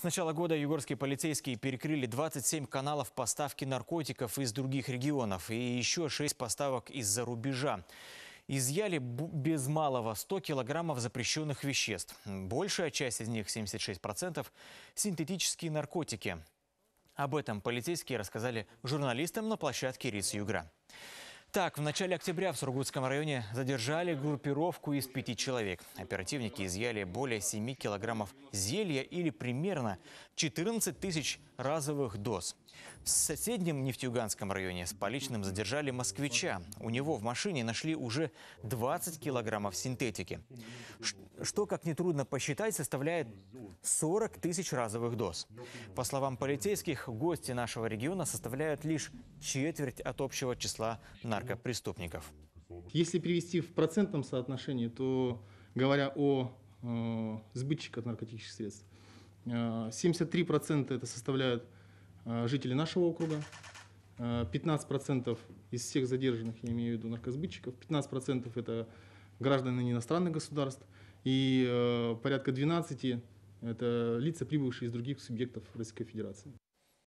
С начала года югорские полицейские перекрыли 27 каналов поставки наркотиков из других регионов и еще 6 поставок из-за рубежа. Изъяли без малого 100 килограммов запрещенных веществ. Большая часть из них, 76%, синтетические наркотики. Об этом полицейские рассказали журналистам на площадке «Риц Югра». Так, в начале октября в Сургутском районе задержали группировку из пяти человек. Оперативники изъяли более 7 килограммов зелья или примерно 14 тысяч разовых доз. В соседнем Нефтьюганском районе с поличным задержали москвича. У него в машине нашли уже 20 килограммов синтетики, что, как нетрудно посчитать, составляет 40 тысяч разовых доз. По словам полицейских, гости нашего региона составляют лишь четверть от общего числа на наркопреступников. Если перевести в процентном соотношении, то говоря о э, сбытчиках наркотических средств, э, 73% это составляют э, жители нашего округа, 15% э, из всех задержанных, я имею в виду наркосбытчиков, 15% это граждане иностранных государств и э, порядка 12% это лица, прибывшие из других субъектов Российской Федерации.